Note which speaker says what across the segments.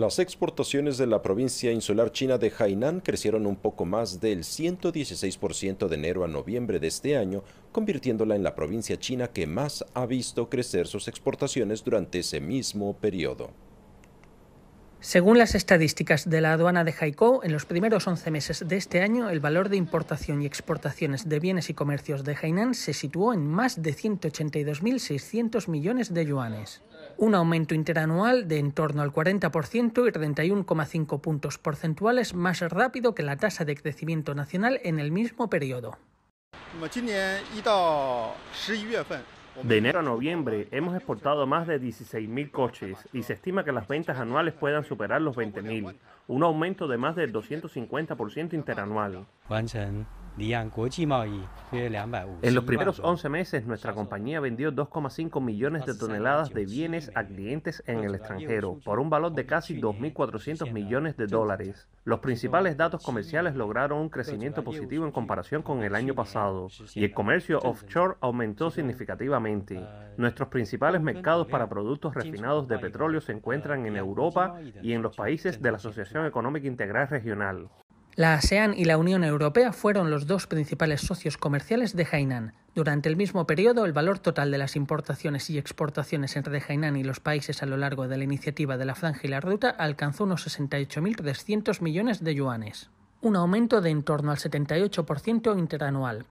Speaker 1: Las exportaciones de la provincia insular china de Hainan crecieron un poco más del 116% de enero a noviembre de este año, convirtiéndola en la provincia china que más ha visto crecer sus exportaciones durante ese mismo periodo.
Speaker 2: Según las estadísticas de la aduana de Haikou, en los primeros 11 meses de este año, el valor de importación y exportaciones de bienes y comercios de Hainan se situó en más de 182.600 millones de yuanes, un aumento interanual de en torno al 40% y 31,5 puntos porcentuales más rápido que la tasa de crecimiento nacional en el mismo periodo.
Speaker 1: De
Speaker 3: enero a noviembre hemos exportado más de 16.000 coches y se estima que las ventas anuales puedan superar los 20.000, un aumento de más del 250% interanual. En los primeros 11 meses, nuestra compañía vendió 2,5 millones de toneladas de bienes a clientes en el extranjero, por un valor de casi 2.400 millones de dólares. Los principales datos comerciales lograron un crecimiento positivo en comparación con el año pasado, y el comercio offshore aumentó significativamente. Nuestros principales mercados para productos refinados de petróleo se encuentran en Europa y en los países de la Asociación Económica Integral Regional.
Speaker 2: La ASEAN y la Unión Europea fueron los dos principales socios comerciales de Hainan. Durante el mismo periodo, el valor total de las importaciones y exportaciones entre Hainan y los países a lo largo de la iniciativa de la Franja y la Ruta alcanzó unos 68.300 millones de yuanes, un aumento de en torno al 78% interanual.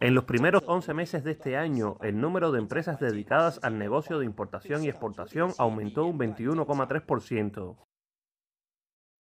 Speaker 2: En
Speaker 3: los primeros 11 meses de este año, el número de empresas dedicadas al negocio de importación y exportación aumentó un 21,3%.